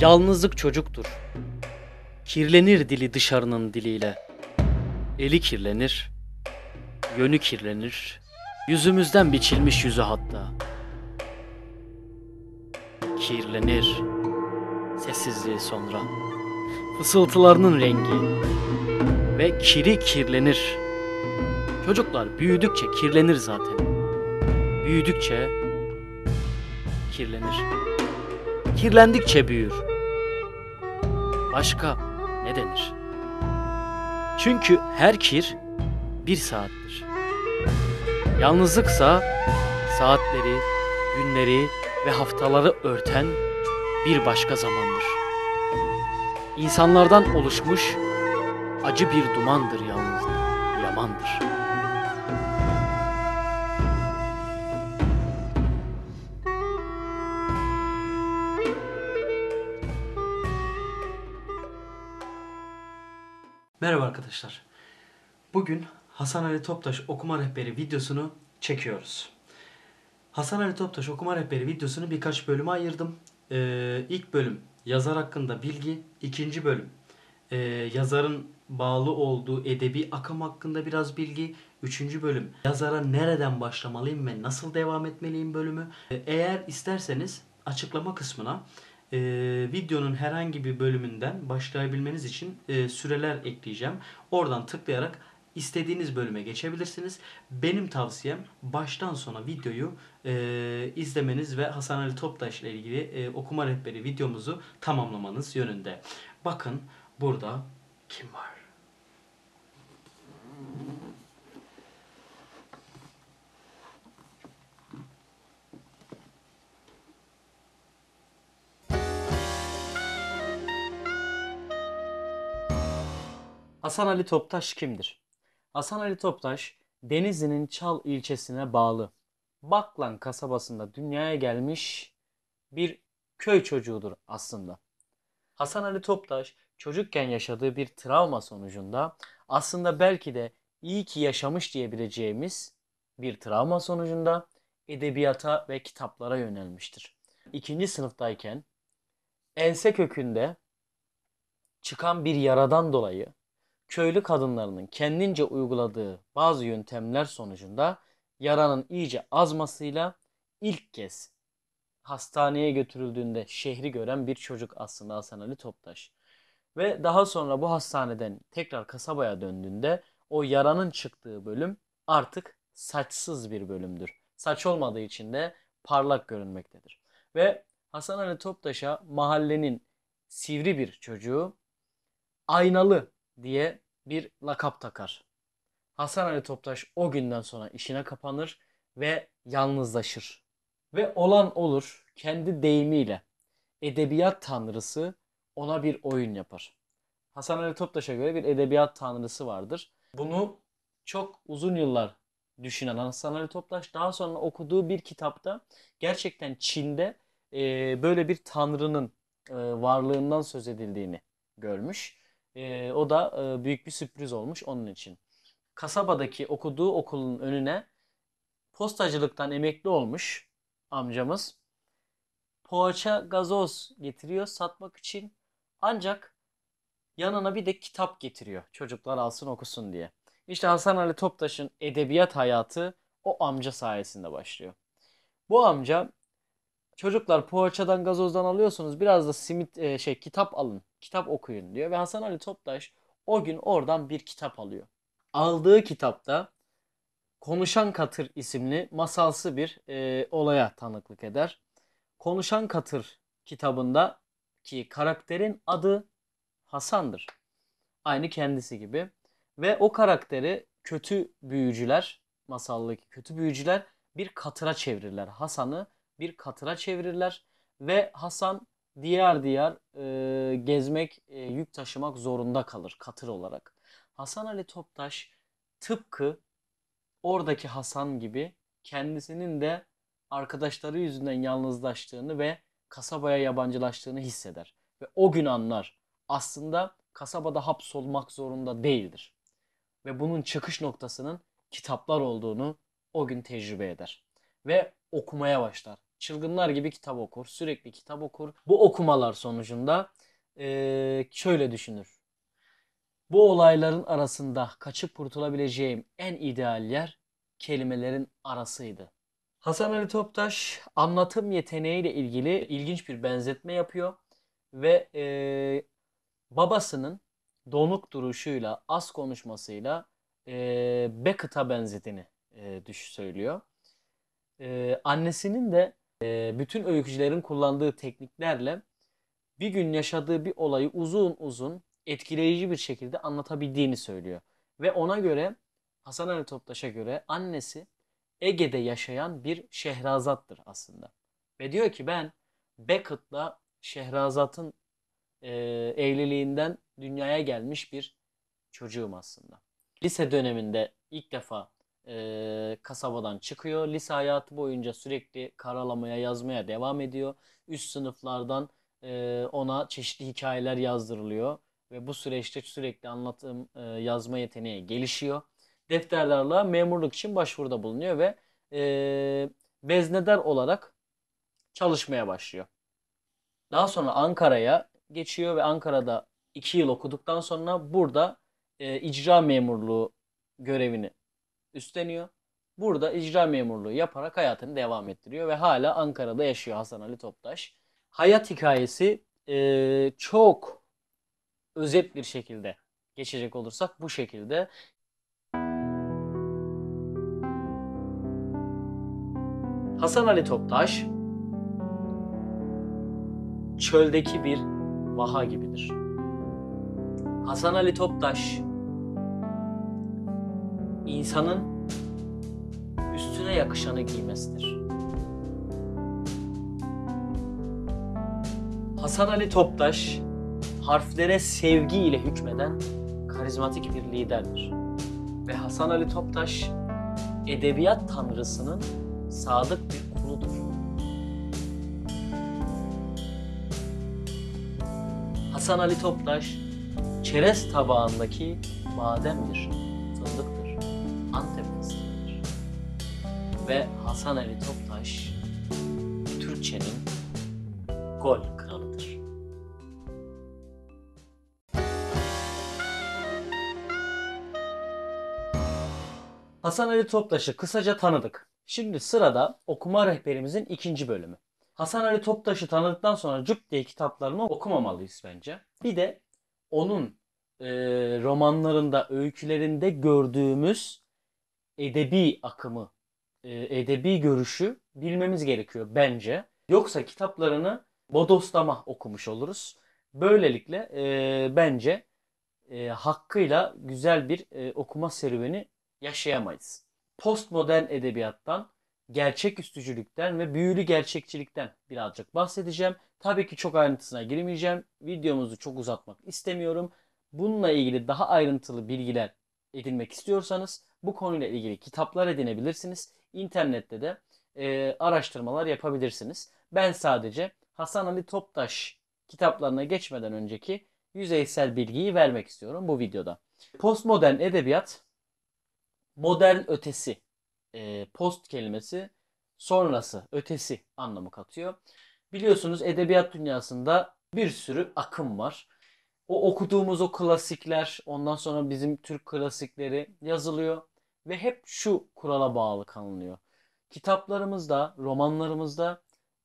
Yalnızlık çocuktur. Kirlenir dili dışarının diliyle. Eli kirlenir, yönü kirlenir, yüzümüzden biçilmiş yüzü hatta. Kirlenir, sessizliği sonra. Fısıltılarının rengi ve kiri kirlenir. Çocuklar büyüdükçe kirlenir zaten. Büyüdükçe kirlenir kirlendikçe büyür. Başka ne denir? Çünkü her kir bir saattir. Yalnızlıksa saatleri, günleri ve haftaları örten bir başka zamandır. İnsanlardan oluşmuş acı bir dumandır yalnızlık, yamandır.'' Merhaba arkadaşlar. Bugün Hasan Ali Toptaş okuma rehberi videosunu çekiyoruz. Hasan Ali Toptaş okuma rehberi videosunu birkaç bölüme ayırdım. Ee, ilk bölüm yazar hakkında bilgi, ikinci bölüm e, yazarın bağlı olduğu edebi akım hakkında biraz bilgi, üçüncü bölüm yazara nereden başlamalıyım ve nasıl devam etmeliyim bölümü. Ee, eğer isterseniz açıklama kısmına e, videonun herhangi bir bölümünden başlayabilmeniz için e, süreler ekleyeceğim. Oradan tıklayarak istediğiniz bölüme geçebilirsiniz. Benim tavsiyem baştan sona videoyu e, izlemeniz ve Hasan Ali Toptaş ile ilgili e, okuma rehberi videomuzu tamamlamanız yönünde. Bakın burada kim var? Hasan Ali Toptaş kimdir? Hasan Ali Toptaş, Denizli'nin Çal ilçesine bağlı Baklan kasabasında dünyaya gelmiş bir köy çocuğudur aslında. Hasan Ali Toptaş çocukken yaşadığı bir travma sonucunda aslında belki de iyi ki yaşamış diyebileceğimiz bir travma sonucunda edebiyata ve kitaplara yönelmiştir. İkinci sınıftayken ense kökünde çıkan bir yaradan dolayı köylü kadınlarının kendince uyguladığı bazı yöntemler sonucunda yaranın iyice azmasıyla ilk kez hastaneye götürüldüğünde şehri gören bir çocuk aslında Hasan Ali Toptaş. Ve daha sonra bu hastaneden tekrar kasabaya döndüğünde o yaranın çıktığı bölüm artık saçsız bir bölümdür. Saç olmadığı için de parlak görünmektedir. Ve Hasan Ali Toptaş'a mahallenin sivri bir çocuğu aynalı diye bir lakap takar. Hasan Ali Toptaş o günden sonra işine kapanır ve yalnızlaşır. Ve olan olur kendi deyimiyle edebiyat tanrısı ona bir oyun yapar. Hasan Ali Toptaş'a göre bir edebiyat tanrısı vardır. Bunu çok uzun yıllar düşünen Hasan Ali Toptaş daha sonra okuduğu bir kitapta gerçekten Çin'de böyle bir tanrının varlığından söz edildiğini görmüş. E, o da e, büyük bir sürpriz olmuş onun için. Kasabadaki okuduğu okulun önüne postacılıktan emekli olmuş amcamız. Poğaça gazoz getiriyor satmak için. Ancak yanına bir de kitap getiriyor. Çocuklar alsın okusun diye. İşte Hasan Ali Toptaş'ın edebiyat hayatı o amca sayesinde başlıyor. Bu amca çocuklar poğaçadan gazozdan alıyorsunuz biraz da simit e, şey kitap alın kitap okuyun diyor ve Hasan Ali Toptaş o gün oradan bir kitap alıyor. Aldığı kitapta Konuşan Katır isimli masalsı bir e, olaya tanıklık eder. Konuşan Katır kitabında ki karakterin adı Hasan'dır. Aynı kendisi gibi. Ve o karakteri kötü büyücüler, masaldaki kötü büyücüler bir katıra çevirirler. Hasan'ı bir katıra çevirirler ve Hasan diğer diğer e, gezmek, e, yük taşımak zorunda kalır katır olarak. Hasan Ali Toptaş tıpkı oradaki Hasan gibi kendisinin de arkadaşları yüzünden yalnızlaştığını ve kasabaya yabancılaştığını hisseder. Ve o gün anlar aslında kasabada hapsolmak zorunda değildir. Ve bunun çıkış noktasının kitaplar olduğunu o gün tecrübe eder. Ve okumaya başlar çılgınlar gibi kitap okur. Sürekli kitap okur. Bu okumalar sonucunda e, şöyle düşünür. Bu olayların arasında kaçıp kurtulabileceğim en ideal yer kelimelerin arasıydı. Hasan Ali Toptaş anlatım yeteneğiyle ilgili ilginç bir benzetme yapıyor ve e, babasının donuk duruşuyla, az konuşmasıyla e, Beckett'a benzetini e, düş söylüyor. E, annesinin de e, bütün öykücülerin kullandığı tekniklerle bir gün yaşadığı bir olayı uzun uzun etkileyici bir şekilde anlatabildiğini söylüyor. Ve ona göre Hasan Ali Toptaş'a göre annesi Ege'de yaşayan bir Şehrazat'tır aslında. Ve diyor ki ben Beckett'la Şehrazat'ın e, evliliğinden dünyaya gelmiş bir çocuğum aslında. Lise döneminde ilk defa e, kasabadan çıkıyor. Lise hayatı boyunca sürekli karalamaya, yazmaya devam ediyor. Üst sınıflardan e, ona çeşitli hikayeler yazdırılıyor ve bu süreçte sürekli anlatım, e, yazma yeteneği gelişiyor. Defterlerle memurluk için başvuruda bulunuyor ve e, veznedar olarak çalışmaya başlıyor. Daha sonra Ankara'ya geçiyor ve Ankara'da 2 yıl okuduktan sonra burada e, icra memurluğu görevini üstleniyor. Burada icra memurluğu yaparak hayatını devam ettiriyor ve hala Ankara'da yaşıyor Hasan Ali Toptaş. Hayat hikayesi e, çok özet bir şekilde geçecek olursak bu şekilde. Hasan Ali Toptaş çöldeki bir vaha gibidir. Hasan Ali Toptaş insanın üstüne yakışanı giymesidir. Hasan Ali Toptaş harflere sevgi ile hükmeden karizmatik bir liderdir. Ve Hasan Ali Toptaş edebiyat tanrısının sadık bir kuludur. Hasan Ali Toptaş çerez tabağındaki mademdir. ve Hasan Ali Toptaş Türkçenin gol kralıdır. Hasan Ali Toptaş'ı kısaca tanıdık. Şimdi sırada okuma rehberimizin ikinci bölümü. Hasan Ali Toptaş'ı tanıdıktan sonra cuk diye kitaplarını okumamalıyız bence. Bir de onun e, romanlarında, öykülerinde gördüğümüz edebi akımı e, edebi görüşü bilmemiz gerekiyor bence. Yoksa kitaplarını bodoslama okumuş oluruz. Böylelikle e, bence e, hakkıyla güzel bir e, okuma serüveni yaşayamayız. Postmodern edebiyattan, gerçek üstücülükten ve büyülü gerçekçilikten birazcık bahsedeceğim. Tabii ki çok ayrıntısına girmeyeceğim. Videomuzu çok uzatmak istemiyorum. Bununla ilgili daha ayrıntılı bilgiler edinmek istiyorsanız bu konuyla ilgili kitaplar edinebilirsiniz. İnternette de e, araştırmalar yapabilirsiniz. Ben sadece Hasan Ali Toptaş kitaplarına geçmeden önceki yüzeysel bilgiyi vermek istiyorum bu videoda. Postmodern edebiyat, modern ötesi, e, post kelimesi sonrası, ötesi anlamı katıyor. Biliyorsunuz edebiyat dünyasında bir sürü akım var. O okuduğumuz o klasikler, ondan sonra bizim Türk klasikleri yazılıyor ve hep şu kurala bağlı kalınıyor. Kitaplarımızda, romanlarımızda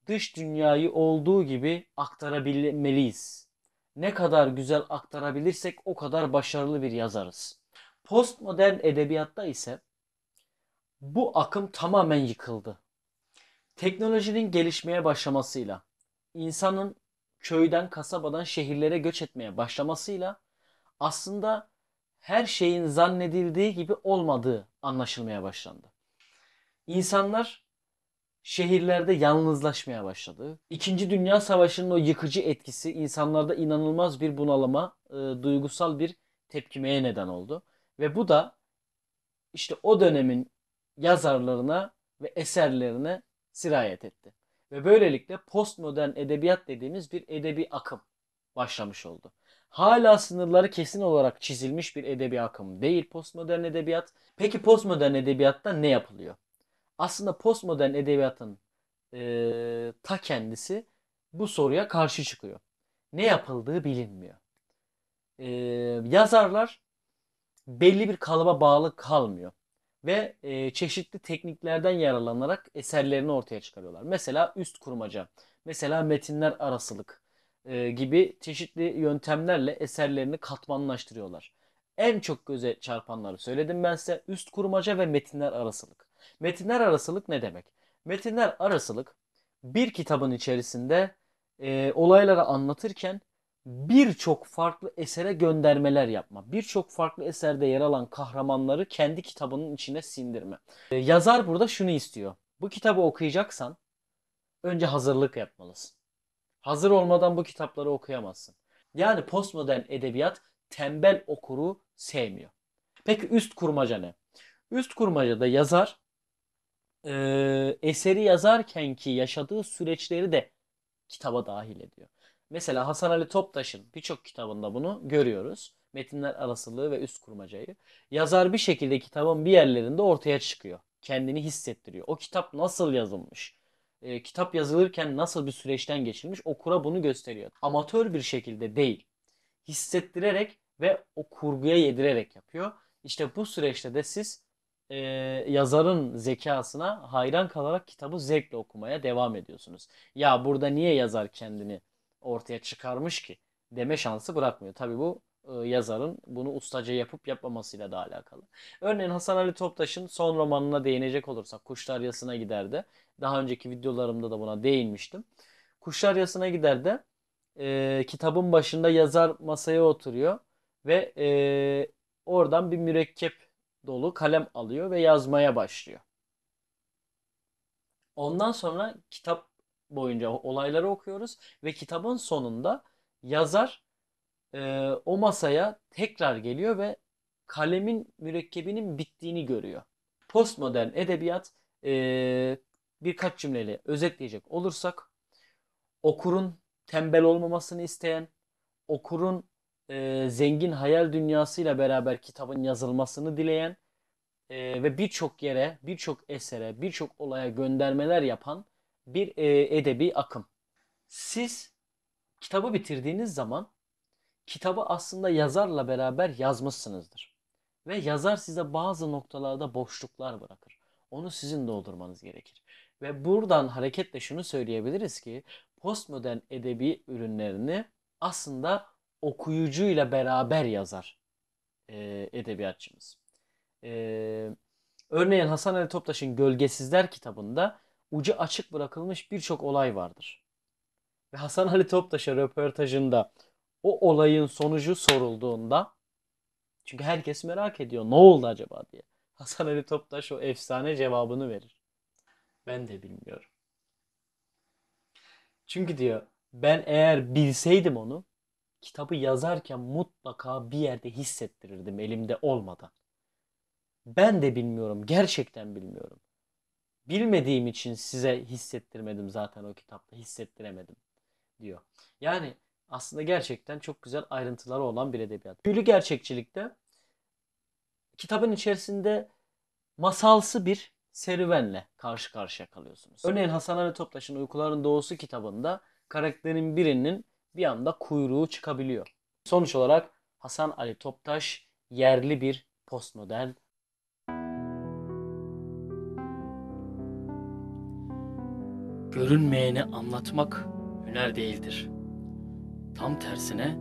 dış dünyayı olduğu gibi aktarabilmeliyiz. Ne kadar güzel aktarabilirsek o kadar başarılı bir yazarız. Postmodern edebiyatta ise bu akım tamamen yıkıldı. Teknolojinin gelişmeye başlamasıyla, insanın köyden, kasabadan şehirlere göç etmeye başlamasıyla aslında her şeyin zannedildiği gibi olmadığı anlaşılmaya başlandı. İnsanlar şehirlerde yalnızlaşmaya başladı. İkinci Dünya Savaşı'nın o yıkıcı etkisi insanlarda inanılmaz bir bunalıma, e, duygusal bir tepkimeye neden oldu. Ve bu da işte o dönemin yazarlarına ve eserlerine sirayet etti. Ve böylelikle postmodern edebiyat dediğimiz bir edebi akım başlamış oldu hala sınırları kesin olarak çizilmiş bir edebi akım değil postmodern edebiyat. Peki postmodern edebiyatta ne yapılıyor? Aslında postmodern edebiyatın e, ta kendisi bu soruya karşı çıkıyor. Ne yapıldığı bilinmiyor. E, yazarlar belli bir kalıba bağlı kalmıyor ve e, çeşitli tekniklerden yararlanarak eserlerini ortaya çıkarıyorlar. Mesela üst kurmaca, mesela metinler arasılık, e, gibi çeşitli yöntemlerle eserlerini katmanlaştırıyorlar. En çok göze çarpanları söyledim ben size üst kurmaca ve metinler arasılık. Metinler arasılık ne demek? Metinler arasılık bir kitabın içerisinde e, olayları anlatırken birçok farklı esere göndermeler yapma. Birçok farklı eserde yer alan kahramanları kendi kitabının içine sindirme. E, yazar burada şunu istiyor. Bu kitabı okuyacaksan önce hazırlık yapmalısın. Hazır olmadan bu kitapları okuyamazsın. Yani postmodern edebiyat tembel okuru sevmiyor. Peki üst kurmaca ne? Üst kurmacada yazar e, eseri yazarken ki yaşadığı süreçleri de kitaba dahil ediyor. Mesela Hasan Ali Toptaş'ın birçok kitabında bunu görüyoruz. Metinler arasılığı ve üst kurmacayı. Yazar bir şekilde kitabın bir yerlerinde ortaya çıkıyor. Kendini hissettiriyor. O kitap nasıl yazılmış? e, kitap yazılırken nasıl bir süreçten geçilmiş okura bunu gösteriyor. Amatör bir şekilde değil. Hissettirerek ve o kurguya yedirerek yapıyor. İşte bu süreçte de siz e, yazarın zekasına hayran kalarak kitabı zevkle okumaya devam ediyorsunuz. Ya burada niye yazar kendini ortaya çıkarmış ki deme şansı bırakmıyor. Tabii bu e, yazarın bunu ustaca yapıp yapmamasıyla da alakalı. Örneğin Hasan Ali Toptaş'ın son romanına değinecek olursak Kuşlar Yasına Gider'de daha önceki videolarımda da buna değinmiştim. Kuşlar Yasına Gider'de e, kitabın başında yazar masaya oturuyor ve e, oradan bir mürekkep dolu kalem alıyor ve yazmaya başlıyor. Ondan sonra kitap boyunca olayları okuyoruz ve kitabın sonunda yazar e, o masaya tekrar geliyor ve kalemin mürekkebinin bittiğini görüyor. Postmodern edebiyat e, birkaç cümleyle özetleyecek olursak okurun tembel olmamasını isteyen, okurun e, zengin hayal dünyasıyla beraber kitabın yazılmasını dileyen e, ve birçok yere, birçok esere, birçok olaya göndermeler yapan bir e, edebi akım. Siz kitabı bitirdiğiniz zaman kitabı aslında yazarla beraber yazmışsınızdır. Ve yazar size bazı noktalarda boşluklar bırakır. Onu sizin doldurmanız gerekir. Ve buradan hareketle şunu söyleyebiliriz ki postmodern edebi ürünlerini aslında okuyucuyla beraber yazar e, edebiyatçımız. E, örneğin Hasan Ali Toptaş'ın Gölgesizler kitabında ucu açık bırakılmış birçok olay vardır. Ve Hasan Ali Toptaş'a röportajında o olayın sonucu sorulduğunda çünkü herkes merak ediyor ne oldu acaba diye. Hasan Ali Toptaş o efsane cevabını verir. Ben de bilmiyorum. Çünkü diyor ben eğer bilseydim onu kitabı yazarken mutlaka bir yerde hissettirirdim elimde olmadan. Ben de bilmiyorum, gerçekten bilmiyorum. Bilmediğim için size hissettirmedim zaten o kitapta, hissettiremedim diyor. Yani aslında gerçekten çok güzel ayrıntıları olan bir edebiyat. Tüylü gerçekçilikte kitabın içerisinde masalsı bir serüvenle karşı karşıya kalıyorsunuz. Örneğin Hasan Ali Toptaş'ın Uykuların Doğusu kitabında karakterin birinin bir anda kuyruğu çıkabiliyor. Sonuç olarak Hasan Ali Toptaş yerli bir postmodern Görünmeyeni anlatmak hüner değildir. Tam tersine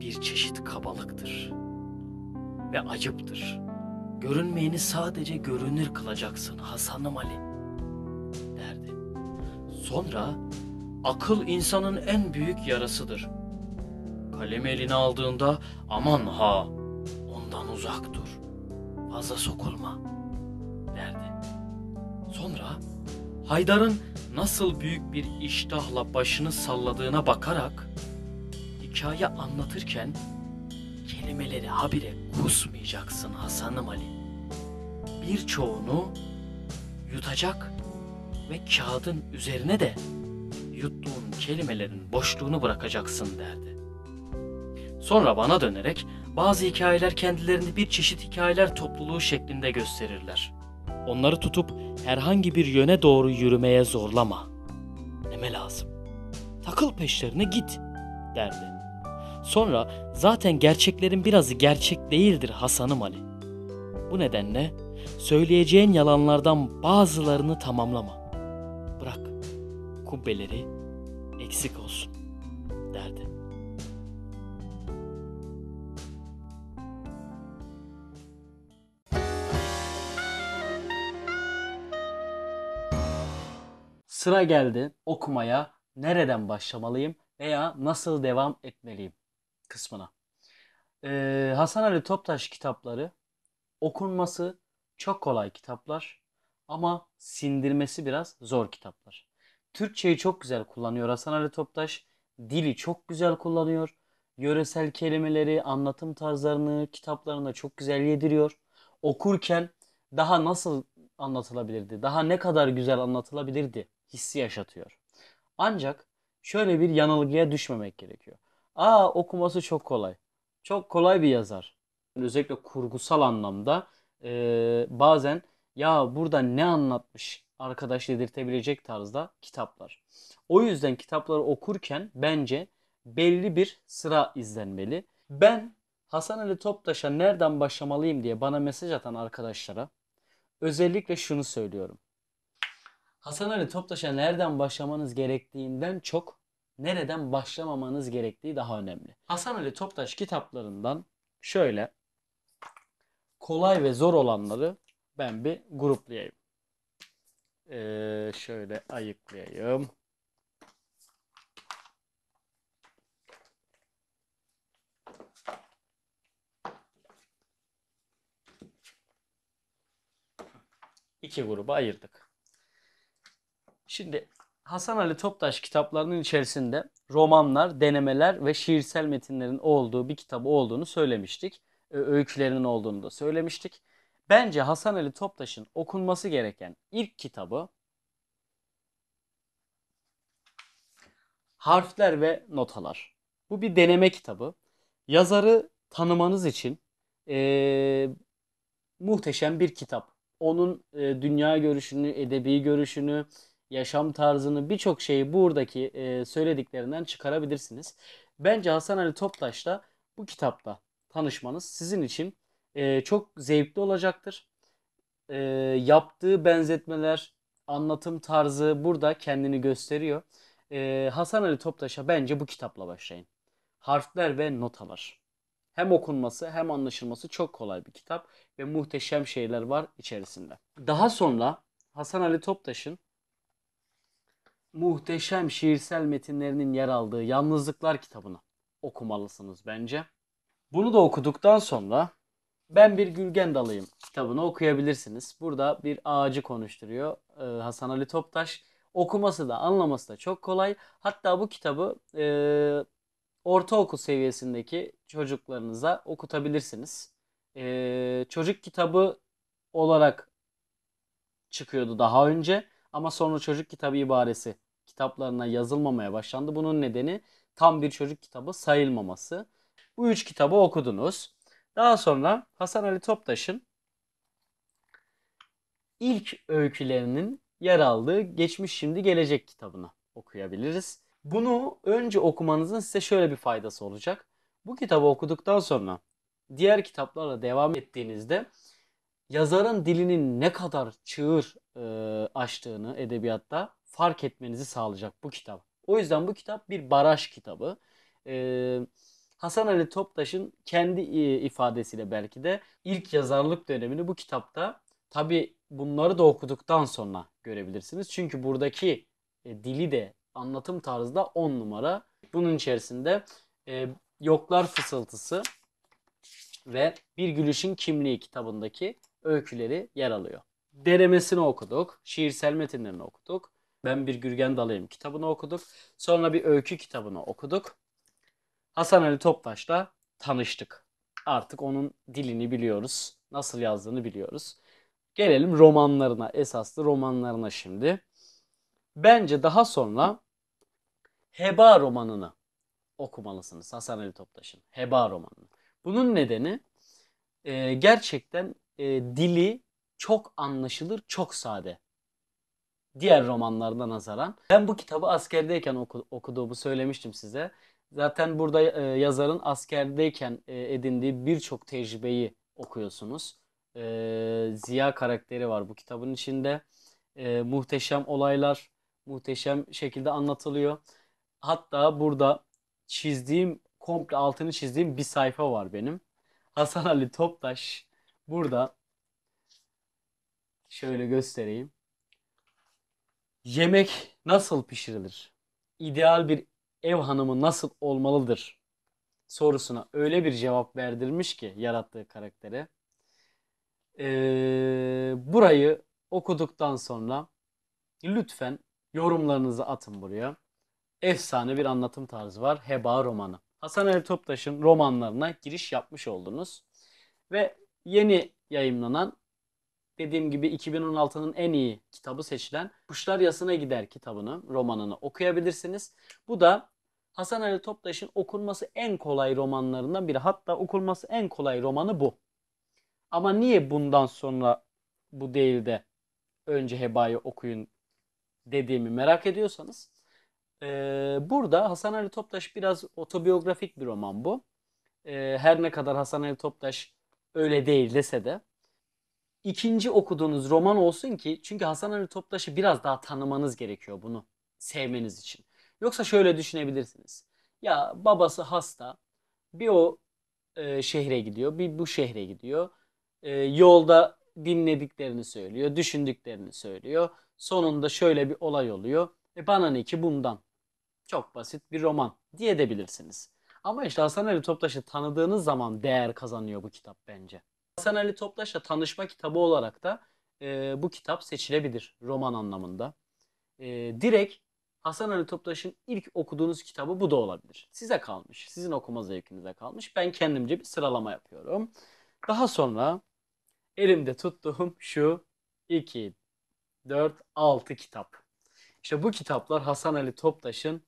bir çeşit kabalıktır ve acıptır. Görünmeyeni sadece görünür kılacaksın Hasan'ım Ali derdi. Sonra akıl insanın en büyük yarasıdır. Kalemi eline aldığında aman ha ondan uzak dur. Fazla sokulma derdi. Sonra Haydar'ın nasıl büyük bir iştahla başını salladığına bakarak hikaye anlatırken kelimeleri habire kusmayacaksın Hasan'ım Ali. Birçoğunu yutacak ve kağıdın üzerine de yuttuğun kelimelerin boşluğunu bırakacaksın derdi. Sonra bana dönerek bazı hikayeler kendilerini bir çeşit hikayeler topluluğu şeklinde gösterirler. Onları tutup herhangi bir yöne doğru yürümeye zorlama. Deme lazım. Takıl peşlerine git derdi. Sonra zaten gerçeklerin birazı gerçek değildir Hasan'ım Ali. Bu nedenle söyleyeceğin yalanlardan bazılarını tamamlama. Bırak kubbeleri eksik olsun derdi. Sıra geldi okumaya nereden başlamalıyım veya nasıl devam etmeliyim? kısmına. Ee, Hasan Ali Toptaş kitapları okunması çok kolay kitaplar ama sindirmesi biraz zor kitaplar. Türkçeyi çok güzel kullanıyor Hasan Ali Toptaş. Dili çok güzel kullanıyor. Yöresel kelimeleri, anlatım tarzlarını kitaplarında çok güzel yediriyor. Okurken daha nasıl anlatılabilirdi, daha ne kadar güzel anlatılabilirdi hissi yaşatıyor. Ancak şöyle bir yanılgıya düşmemek gerekiyor. Aa okuması çok kolay. Çok kolay bir yazar. Özellikle kurgusal anlamda e, bazen ya burada ne anlatmış arkadaş dedirtebilecek tarzda kitaplar. O yüzden kitapları okurken bence belli bir sıra izlenmeli. Ben Hasan Ali Toptaş'a nereden başlamalıyım diye bana mesaj atan arkadaşlara özellikle şunu söylüyorum. Hasan Ali Toptaş'a nereden başlamanız gerektiğinden çok nereden başlamamanız gerektiği daha önemli. Hasan Ali Toptaş kitaplarından şöyle kolay ve zor olanları ben bir gruplayayım. Ee, şöyle ayıklayayım. İki gruba ayırdık. Şimdi Hasan Ali Toptaş kitaplarının içerisinde romanlar, denemeler ve şiirsel metinlerin olduğu bir kitabı olduğunu söylemiştik. Öykülerinin olduğunu da söylemiştik. Bence Hasan Ali Toptaş'ın okunması gereken ilk kitabı Harfler ve Notalar. Bu bir deneme kitabı. Yazarı tanımanız için ee, muhteşem bir kitap. Onun e, dünya görüşünü, edebi görüşünü, yaşam tarzını birçok şeyi buradaki e, söylediklerinden çıkarabilirsiniz. Bence Hasan Ali Toptaş'la bu kitapta tanışmanız sizin için e, çok zevkli olacaktır. E, yaptığı benzetmeler, anlatım tarzı burada kendini gösteriyor. E, Hasan Ali Toptaş'a bence bu kitapla başlayın. Harfler ve notalar. Hem okunması hem anlaşılması çok kolay bir kitap ve muhteşem şeyler var içerisinde. Daha sonra Hasan Ali Toptaş'ın muhteşem şiirsel metinlerinin yer aldığı Yalnızlıklar kitabını okumalısınız bence. Bunu da okuduktan sonra Ben Bir Gülgen Dalıyım kitabını okuyabilirsiniz. Burada bir ağacı konuşturuyor e, Hasan Ali Toptaş. Okuması da anlaması da çok kolay. Hatta bu kitabı e, ortaokul seviyesindeki çocuklarınıza okutabilirsiniz. E, çocuk kitabı olarak çıkıyordu daha önce. Ama sonra çocuk kitabı ibaresi kitaplarına yazılmamaya başlandı. Bunun nedeni tam bir çocuk kitabı sayılmaması. Bu üç kitabı okudunuz. Daha sonra Hasan Ali Toptaş'ın ilk öykülerinin yer aldığı Geçmiş Şimdi Gelecek kitabını okuyabiliriz. Bunu önce okumanızın size şöyle bir faydası olacak. Bu kitabı okuduktan sonra diğer kitaplarla devam ettiğinizde yazarın dilinin ne kadar çığır e, açtığını edebiyatta fark etmenizi sağlayacak bu kitap. O yüzden bu kitap bir baraj kitabı. E, Hasan Ali Toptaş'ın kendi e, ifadesiyle belki de ilk yazarlık dönemini bu kitapta tabi bunları da okuduktan sonra görebilirsiniz. Çünkü buradaki e, dili de anlatım tarzı da on numara. Bunun içerisinde e, Yoklar Fısıltısı ve Bir Gülüşün Kimliği kitabındaki öyküleri yer alıyor. Deremesini okuduk, şiirsel metinlerini okuduk. Ben Bir Gürgen Dalayım kitabını okuduk. Sonra bir öykü kitabını okuduk. Hasan Ali Toptaş'la tanıştık. Artık onun dilini biliyoruz. Nasıl yazdığını biliyoruz. Gelelim romanlarına, esaslı romanlarına şimdi. Bence daha sonra Heba romanını okumalısınız Hasan Ali Toptaş'ın. Heba romanını. Bunun nedeni e, gerçekten e, dili çok anlaşılır, çok sade. Diğer romanlarına nazaran. Ben bu kitabı askerdeyken oku, okuduğumu söylemiştim size. Zaten burada e, yazarın askerdeyken e, edindiği birçok tecrübeyi okuyorsunuz. E, Ziya karakteri var bu kitabın içinde. E, muhteşem olaylar muhteşem şekilde anlatılıyor. Hatta burada çizdiğim, komple altını çizdiğim bir sayfa var benim. Hasan Ali Toptaş Burada şöyle göstereyim. Yemek nasıl pişirilir? İdeal bir ev hanımı nasıl olmalıdır? Sorusuna öyle bir cevap verdirmiş ki yarattığı karaktere. Ee, burayı okuduktan sonra lütfen yorumlarınızı atın buraya. Efsane bir anlatım tarzı var. Heba romanı. Hasan Ali Toptaş'ın romanlarına giriş yapmış oldunuz. Ve yeni yayımlanan dediğim gibi 2016'nın en iyi kitabı seçilen Kuşlar Yasına Gider kitabını, romanını okuyabilirsiniz. Bu da Hasan Ali Toptaş'ın okunması en kolay romanlarından biri. Hatta okunması en kolay romanı bu. Ama niye bundan sonra bu değil de önce Heba'yı okuyun dediğimi merak ediyorsanız ee, burada Hasan Ali Toptaş biraz otobiyografik bir roman bu. Ee, her ne kadar Hasan Ali Toptaş öyle değil dese de ikinci okuduğunuz roman olsun ki çünkü Hasan Ali Toptaş'ı biraz daha tanımanız gerekiyor bunu sevmeniz için. Yoksa şöyle düşünebilirsiniz. Ya babası hasta bir o e, şehre gidiyor bir bu şehre gidiyor. E, yolda dinlediklerini söylüyor, düşündüklerini söylüyor. Sonunda şöyle bir olay oluyor. E bana ne ki bundan? Çok basit bir roman diye de bilirsiniz. Ama işte Hasan Ali Toptaş'ı tanıdığınız zaman değer kazanıyor bu kitap bence. Hasan Ali Toptaş'la tanışma kitabı olarak da e, bu kitap seçilebilir roman anlamında. E, direkt Hasan Ali Toptaş'ın ilk okuduğunuz kitabı bu da olabilir. Size kalmış, sizin okuma zevkinize kalmış. Ben kendimce bir sıralama yapıyorum. Daha sonra elimde tuttuğum şu 2, 4, 6 kitap. İşte bu kitaplar Hasan Ali Toptaş'ın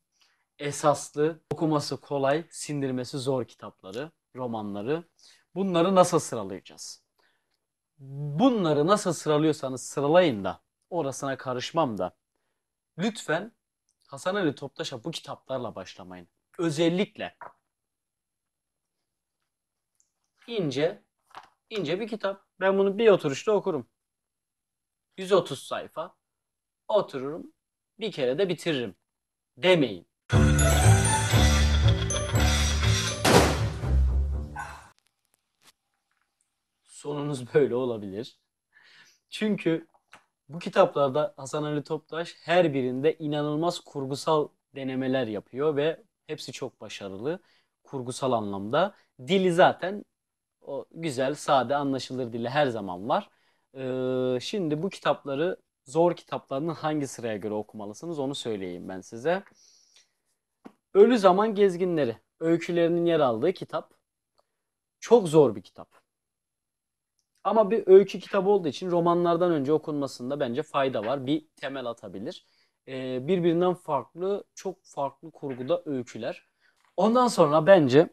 esaslı, okuması kolay, sindirmesi zor kitapları, romanları. Bunları nasıl sıralayacağız? Bunları nasıl sıralıyorsanız sıralayın da orasına karışmam da. Lütfen Hasan Ali Toptaş'a bu kitaplarla başlamayın. Özellikle ince ince bir kitap. Ben bunu bir oturuşta okurum. 130 sayfa. Otururum. Bir kere de bitiririm. Demeyin. Sonunuz böyle olabilir. Çünkü bu kitaplarda Hasan Ali Toptaş her birinde inanılmaz kurgusal denemeler yapıyor ve hepsi çok başarılı kurgusal anlamda. Dili zaten o güzel, sade, anlaşılır dili her zaman var. Ee, şimdi bu kitapları zor kitaplarının hangi sıraya göre okumalısınız onu söyleyeyim ben size. Ölü Zaman Gezginleri öykülerinin yer aldığı kitap. Çok zor bir kitap. Ama bir öykü kitabı olduğu için romanlardan önce okunmasında bence fayda var. Bir temel atabilir. Ee, birbirinden farklı, çok farklı kurguda öyküler. Ondan sonra bence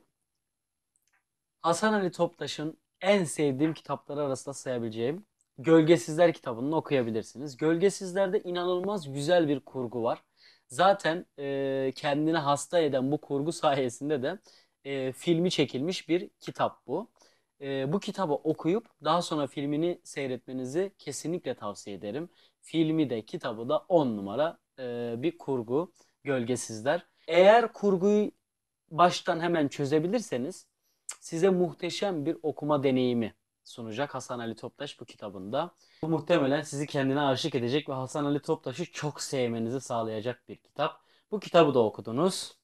Hasan Ali Toptaş'ın en sevdiğim kitapları arasında sayabileceğim Gölgesizler kitabını okuyabilirsiniz. Gölgesizler'de inanılmaz güzel bir kurgu var zaten e, kendini hasta eden bu kurgu sayesinde de e, filmi çekilmiş bir kitap bu. E, bu kitabı okuyup daha sonra filmini seyretmenizi kesinlikle tavsiye ederim. Filmi de kitabı da 10 numara e, bir kurgu gölgesizler. Eğer kurguyu baştan hemen çözebilirseniz size muhteşem bir okuma deneyimi sunacak Hasan Ali Toptaş bu kitabında. Bu muhtemelen sizi kendine aşık edecek ve Hasan Ali Toptaş'ı çok sevmenizi sağlayacak bir kitap. Bu kitabı da okudunuz.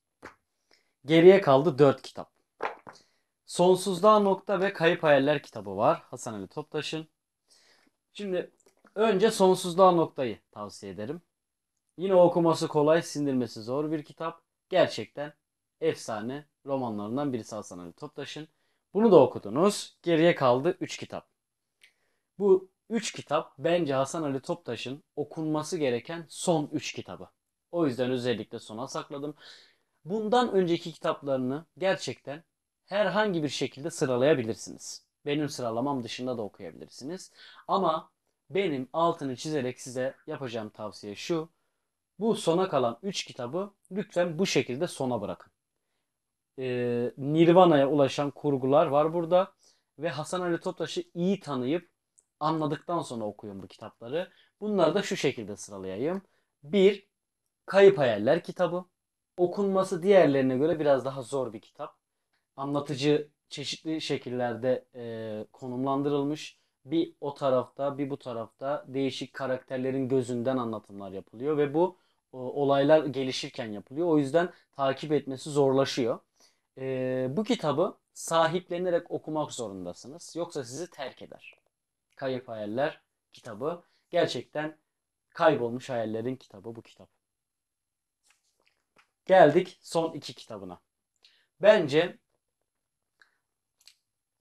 Geriye kaldı 4 kitap. Sonsuzluğa Nokta ve Kayıp Hayaller kitabı var Hasan Ali Toptaş'ın. Şimdi önce Sonsuzluğa Nokta'yı tavsiye ederim. Yine okuması kolay, sindirmesi zor bir kitap. Gerçekten efsane romanlarından birisi Hasan Ali Toptaş'ın. Bunu da okudunuz. Geriye kaldı 3 kitap. Bu 3 kitap bence Hasan Ali Toptaş'ın okunması gereken son 3 kitabı. O yüzden özellikle sona sakladım. Bundan önceki kitaplarını gerçekten herhangi bir şekilde sıralayabilirsiniz. Benim sıralamam dışında da okuyabilirsiniz. Ama benim altını çizerek size yapacağım tavsiye şu. Bu sona kalan 3 kitabı lütfen bu şekilde sona bırakın e, Nirvana'ya ulaşan kurgular var burada. Ve Hasan Ali Toptaş'ı iyi tanıyıp anladıktan sonra okuyorum bu kitapları. Bunları da şu şekilde sıralayayım. 1. Kayıp Hayaller kitabı. Okunması diğerlerine göre biraz daha zor bir kitap. Anlatıcı çeşitli şekillerde e, konumlandırılmış. Bir o tarafta bir bu tarafta değişik karakterlerin gözünden anlatımlar yapılıyor ve bu olaylar gelişirken yapılıyor. O yüzden takip etmesi zorlaşıyor e, bu kitabı sahiplenerek okumak zorundasınız. Yoksa sizi terk eder. Kayıp Hayaller kitabı. Gerçekten kaybolmuş hayallerin kitabı bu kitap. Geldik son iki kitabına. Bence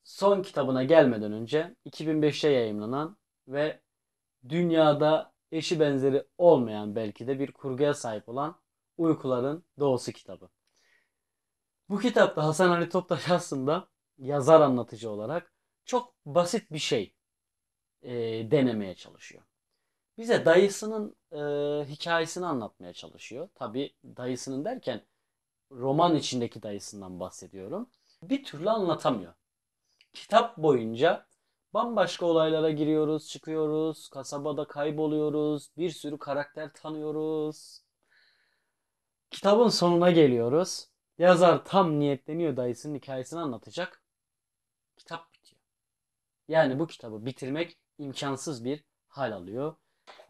son kitabına gelmeden önce 2005'te yayımlanan ve dünyada eşi benzeri olmayan belki de bir kurguya sahip olan Uykuların Doğusu kitabı. Bu kitapta Hasan Ali Toptaş aslında yazar anlatıcı olarak çok basit bir şey e, denemeye çalışıyor. Bize dayısının e, hikayesini anlatmaya çalışıyor. Tabi dayısının derken roman içindeki dayısından bahsediyorum. Bir türlü anlatamıyor. Kitap boyunca bambaşka olaylara giriyoruz, çıkıyoruz, kasabada kayboluyoruz, bir sürü karakter tanıyoruz. Kitabın sonuna geliyoruz Yazar tam niyetleniyor dayısının hikayesini anlatacak. Kitap bitiyor. Yani bu kitabı bitirmek imkansız bir hal alıyor.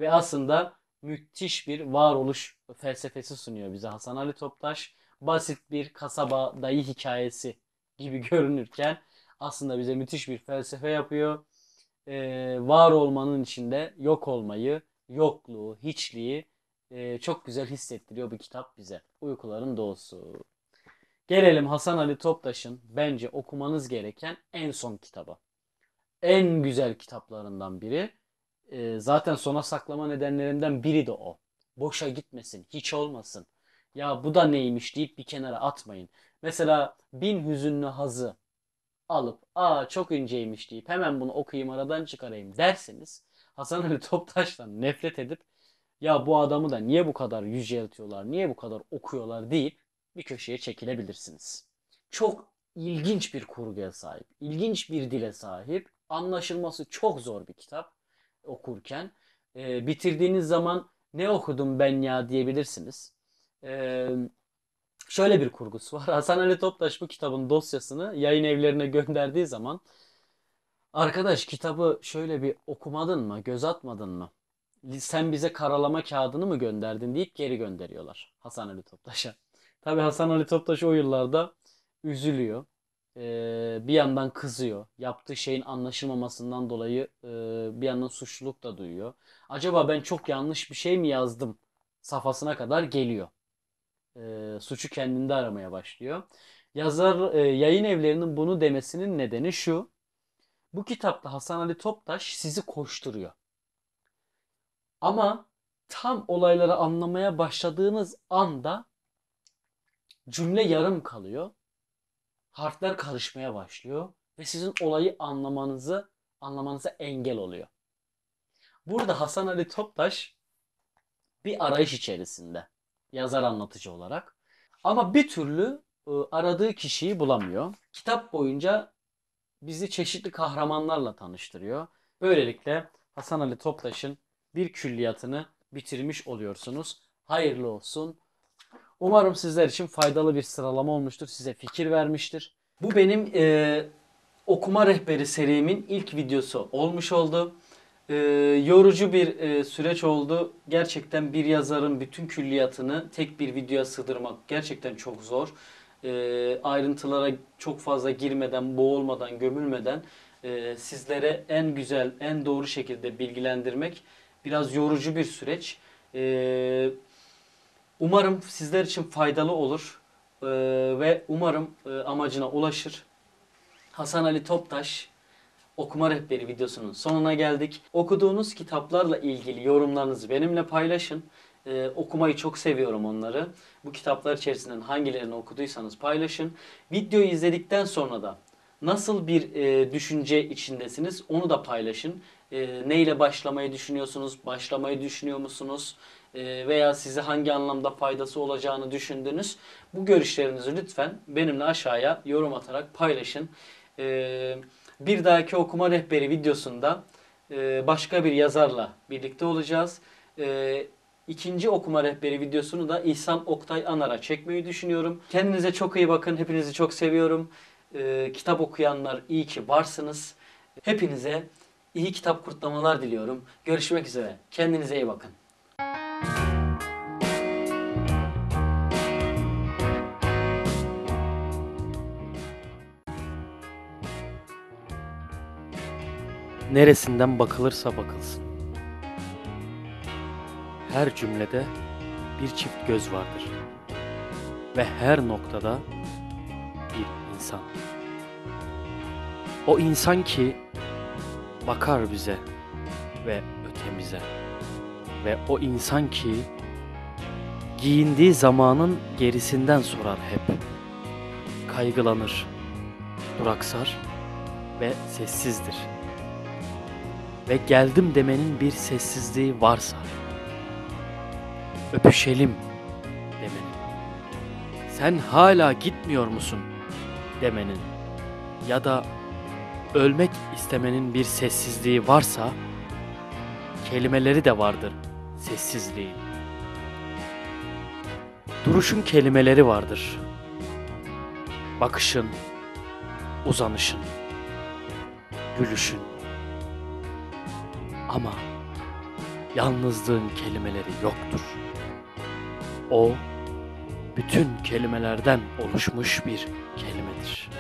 Ve aslında müthiş bir varoluş felsefesi sunuyor bize Hasan Ali Toptaş. Basit bir kasaba dayı hikayesi gibi görünürken aslında bize müthiş bir felsefe yapıyor. Ee, var olmanın içinde yok olmayı, yokluğu, hiçliği e, çok güzel hissettiriyor bu kitap bize. Uykuların doğusu. Gelelim Hasan Ali Toptaş'ın bence okumanız gereken en son kitaba. En güzel kitaplarından biri. E, zaten sona saklama nedenlerinden biri de o. Boşa gitmesin, hiç olmasın. Ya bu da neymiş deyip bir kenara atmayın. Mesela Bin Hüzünlü Hazı alıp aa çok inceymiş deyip hemen bunu okuyayım aradan çıkarayım derseniz Hasan Ali Toptaş'tan nefret edip ya bu adamı da niye bu kadar yüceltiyorlar, niye bu kadar okuyorlar deyip bir köşeye çekilebilirsiniz. Çok ilginç bir kurguya sahip, ilginç bir dile sahip, anlaşılması çok zor bir kitap okurken. E, bitirdiğiniz zaman ne okudum ben ya diyebilirsiniz. E, şöyle bir kurgusu var. Hasan Ali Toptaş bu kitabın dosyasını yayın evlerine gönderdiği zaman Arkadaş kitabı şöyle bir okumadın mı, göz atmadın mı? Sen bize karalama kağıdını mı gönderdin deyip geri gönderiyorlar Hasan Ali Toptaş'a. Tabi Hasan Ali Toptaş o yıllarda üzülüyor. Ee, bir yandan kızıyor. Yaptığı şeyin anlaşılmamasından dolayı e, bir yandan suçluluk da duyuyor. Acaba ben çok yanlış bir şey mi yazdım safhasına kadar geliyor. E, suçu kendinde aramaya başlıyor. Yazar e, yayın evlerinin bunu demesinin nedeni şu. Bu kitapta Hasan Ali Toptaş sizi koşturuyor. Ama tam olayları anlamaya başladığınız anda cümle yarım kalıyor. Harfler karışmaya başlıyor ve sizin olayı anlamanızı anlamanıza engel oluyor. Burada Hasan Ali Toptaş bir arayış içerisinde yazar anlatıcı olarak ama bir türlü e, aradığı kişiyi bulamıyor. Kitap boyunca bizi çeşitli kahramanlarla tanıştırıyor. Böylelikle Hasan Ali Toptaş'ın bir külliyatını bitirmiş oluyorsunuz. Hayırlı olsun. Umarım sizler için faydalı bir sıralama olmuştur. Size fikir vermiştir. Bu benim e, okuma rehberi serimin ilk videosu olmuş oldu. E, yorucu bir e, süreç oldu. Gerçekten bir yazarın bütün külliyatını tek bir videoya sığdırmak gerçekten çok zor. E, ayrıntılara çok fazla girmeden, boğulmadan, gömülmeden e, sizlere en güzel, en doğru şekilde bilgilendirmek biraz yorucu bir süreç. Eee Umarım sizler için faydalı olur ee, ve umarım e, amacına ulaşır. Hasan Ali Toptaş okuma rehberi videosunun sonuna geldik. Okuduğunuz kitaplarla ilgili yorumlarınızı benimle paylaşın. Ee, okumayı çok seviyorum onları. Bu kitaplar içerisinden hangilerini okuduysanız paylaşın. Videoyu izledikten sonra da nasıl bir e, düşünce içindesiniz onu da paylaşın. E, neyle başlamayı düşünüyorsunuz? Başlamayı düşünüyor musunuz? E, veya size hangi anlamda faydası olacağını düşündünüz. Bu görüşlerinizi lütfen benimle aşağıya yorum atarak paylaşın. E, bir dahaki okuma rehberi videosunda e, başka bir yazarla birlikte olacağız. İkinci okuma rehberi videosunu da İhsan Oktay Anar'a çekmeyi düşünüyorum. Kendinize çok iyi bakın. Hepinizi çok seviyorum. Kitap okuyanlar iyi ki varsınız. Hepinize iyi kitap kurtlamalar diliyorum. Görüşmek üzere. Kendinize iyi bakın. Neresinden bakılırsa bakılsın. Her cümlede bir çift göz vardır ve her noktada bir insan. O insan ki bakar bize ve ötemize. Ve o insan ki giyindiği zamanın gerisinden sorar hep. Kaygılanır, duraksar ve sessizdir. Ve geldim demenin bir sessizliği varsa, öpüşelim demenin, sen hala gitmiyor musun demenin ya da ölmek istemenin bir sessizliği varsa, kelimeleri de vardır sessizliği. Duruşun kelimeleri vardır. Bakışın, uzanışın, gülüşün. Ama yalnızlığın kelimeleri yoktur. O bütün kelimelerden oluşmuş bir kelimedir.